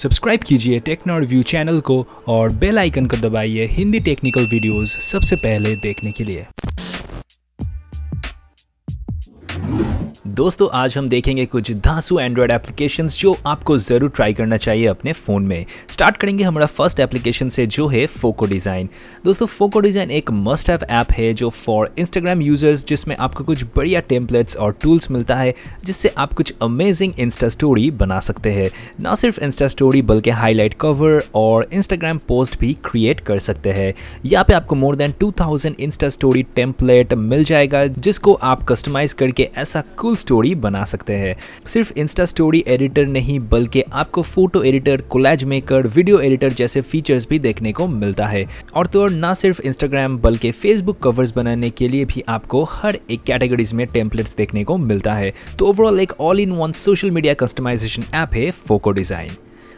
subscribe कीजिए techno review channel को और बेल आइकन को दबाइए हिंदी टेक्निकल वीडियोस सबसे पहले देखने के लिए दोस्तों आज हम देखेंगे कुछ धांसू एंड्रॉयड एप्लीकेशन जो आपको ज़रूर ट्राई करना चाहिए अपने फ़ोन में स्टार्ट करेंगे हमारा फर्स्ट एप्लीकेशन से जो है फोको डिज़ाइन दोस्तों फोको डिज़ाइन एक मस्ट हैव ऐप है जो फॉर इंस्टाग्राम यूज़र्स जिसमें आपको कुछ बढ़िया टेम्पलेट्स और टूल्स मिलता है जिससे आप कुछ अमेजिंग इंस्टा स्टोरी बना सकते हैं ना सिर्फ इंस्टा स्टोरी बल्कि हाईलाइट कवर और इंस्टाग्राम पोस्ट भी क्रिएट कर सकते हैं यहाँ पे आपको more than thousand insta story template मिल जाएगा जिसको आप कस्टमाइज करके ऐसा कूल कूल स्टोरी बना सकते हैं सिर्फ इंस्टा स्टोरी एडिटर नहीं बल्कि आपको photo editor collage maker video editor जैसे फीचर्स भी देखने को मिलता है और तो और ना सिर्फ इंस्टाग्राम बल्कि फेसबुक कवर्स बनाने के लिए भी आपको हर एक कैटेगरीज में टेम्पलेट्स देखने को मिलता है तो ओवरऑल एक all in one social media customization app है फोको डिज़ाइन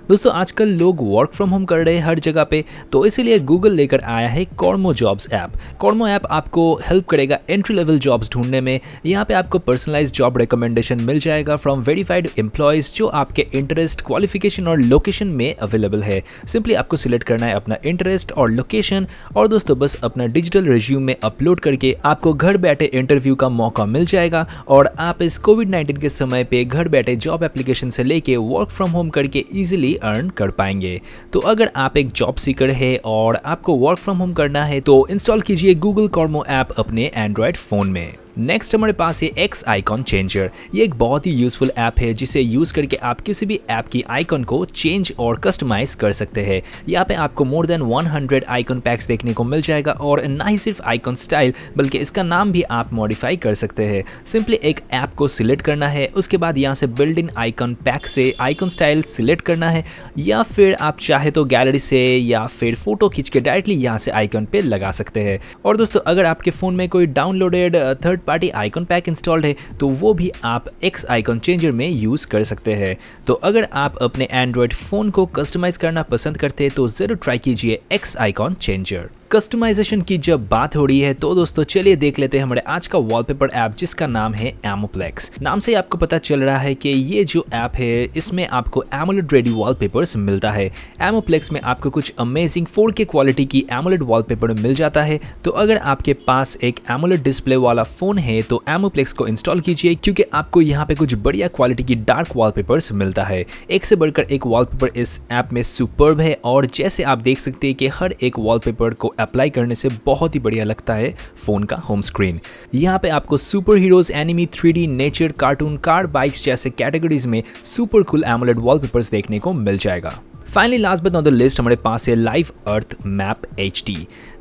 दोस्तों आजकल लोग वर्क फ्रॉम होम कर रहे हैं हर जगह पे तो इसीलिए गूगल लेकर आया है Kormo jobs app Kormo app आपको हेल्प करेगा एंट्री लेवल जॉब्स ढूंढने में यहाँ पे आपको पर्सनलाइज जॉब रिकमेंडेशन मिल जाएगा फ्रॉम वेरीफाइड एम्प्लॉयज़ जो आपके इंटरेस्ट क्वालिफिकेशन और लोकेशन में अवेलेबल है सिंपली आपको सिलेक्ट करना है अपना इंटरेस्ट और लोकेशन और दोस्तों बस अपना डिजिटल रिज्यूम में अपलोड करके आपको घर बैठे इंटरव्यू का मौका मिल जाएगा और आप इस कोविड नाइन्टीन के समय पर घर बैठे जॉब एप्लीकेशन से लेके वर्क फ्रॉम होम करके ईजिली सैलरी अर्न कर पाएंगे तो अगर आप एक जॉब सीकर है और आपको वर्क फ्रॉम होम करना है तो इंस्टॉल कीजिए गूगल कॉर्मो ऐप अपने एंड्रॉयड फ़ोन में नेक्स्ट हमारे पास ये एक्स आइकॉन चेंजर ये एक बहुत ही यूजफुल ऐप है जिसे यूज करके आप किसी भी ऐप की आइकॉन को चेंज और कस्टमाइज कर सकते हैं यहाँ पे आपको मोर देन 100 आइकॉन पैक्स देखने को मिल जाएगा और ना ही सिर्फ आइकॉन स्टाइल बल्कि इसका नाम भी आप मॉडिफाई कर सकते हैं सिंपली एक ऐप को सिलेक्ट करना है उसके बाद यहाँ से बिल्ड इन आइकॉन पैक से आइकॉन स्टाइल सिलेक्ट करना है या फिर आप चाहे तो गैलरी से या फिर फोटो खींच के डायरेक्टली यहाँ से आइकॉन पे लगा सकते हैं और दोस्तों अगर आपके फ़ोन में कोई downloaded third uh, party icon pack installed है तो वो भी आप एक्स आइकन चेंजर में यूज़ कर सकते हैं तो अगर आप अपने एंड्रॉयड फ़ोन को कस्टमाइज़ करना पसंद करते हैं तो ज़रूर ट्राई कीजिए एक्स आइकॉन चेंजर कस्टमाइजेशन की जब बात हो रही है तो दोस्तों चलिए देख लेते हैं हमारे आज का वॉलपेपर ऐप जिसका नाम है एमोप्लेक्स नाम से आपको पता चल रहा है कि ये जो ऐप है इसमें आपको एमोलेड रेडी वॉलपेपर्स मिलता है एमोप्लेक्स में आपको कुछ अमेजिंग 4K क्वालिटी की एमोलेड वॉलपेपर मिल जाता है तो अगर आपके पास एक एमोलेड डिस्प्ले वाला फोन है तो एमोप्लेक्स को इंस्टॉल कीजिए क्योंकि आपको यहाँ पे कुछ बढ़िया क्वालिटी की डार्क वॉल मिलता है एक से बढ़कर एक वॉलपेपर इस ऐप में सुपर्ब है और जैसे आप देख सकते हैं कि हर एक वॉल को अप्लाई करने से बहुत ही बढ़िया लगता है फ़ोन का होम स्क्रीन यहाँ पे आपको super heroes anime three nature cartoon car bikes जैसे कैटेगरीज में सुपर कुल एमोलेट वॉलपेपर्स देखने को मिल जाएगा finally last but on the list हमारे पास है लाइव अर्थ मैप एच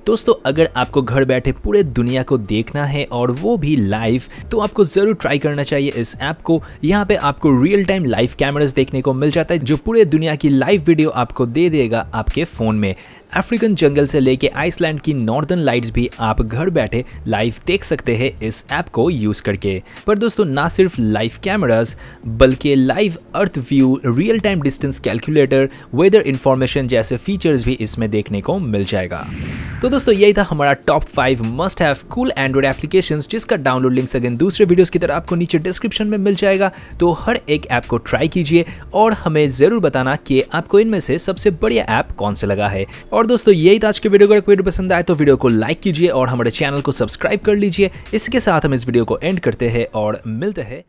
दोस्तों अगर आपको घर बैठे पूरे दुनिया को देखना है और वो भी लाइव तो आपको ज़रूर ट्राई करना चाहिए इस ऐप को यहाँ पे आपको रियल टाइम लाइव कैमरास देखने को मिल जाता है जो पूरे दुनिया की लाइव वीडियो आपको दे देगा आपके फ़ोन में अफ्रीकन जंगल से लेके आइसलैंड की नॉर्दर्न लाइट्स भी आप घर बैठे लाइव देख सकते हैं इस ऐप को यूज करके पर दोस्तों ना सिर्फ लाइव कैमरास बल्कि live earth view real time distance calculator weather information जैसे फीचर्स भी इसमें देखने को मिल जाएगा तो दोस्तों यही था हमारा top five must have cool Android application जिसका डाउनलोड लिंक अगेन दूसरे वीडियोस की तरह आपको नीचे डिस्क्रिप्शन में मिल जाएगा तो हर एक ऐप को ट्राई कीजिए और हमें जरूर बताना कि आपको इनमें से सबसे बढ़िया ऐप कौन सा लगा है और दोस्तों यही था आज के वीडियो अगर वीडियो पसंद आए तो वीडियो को लाइक कीजिए और हमारे चैनल को सब्सक्राइब कर लीजिए इसके साथ हम इस वीडियो को एंड करते हैं और मिलते हैं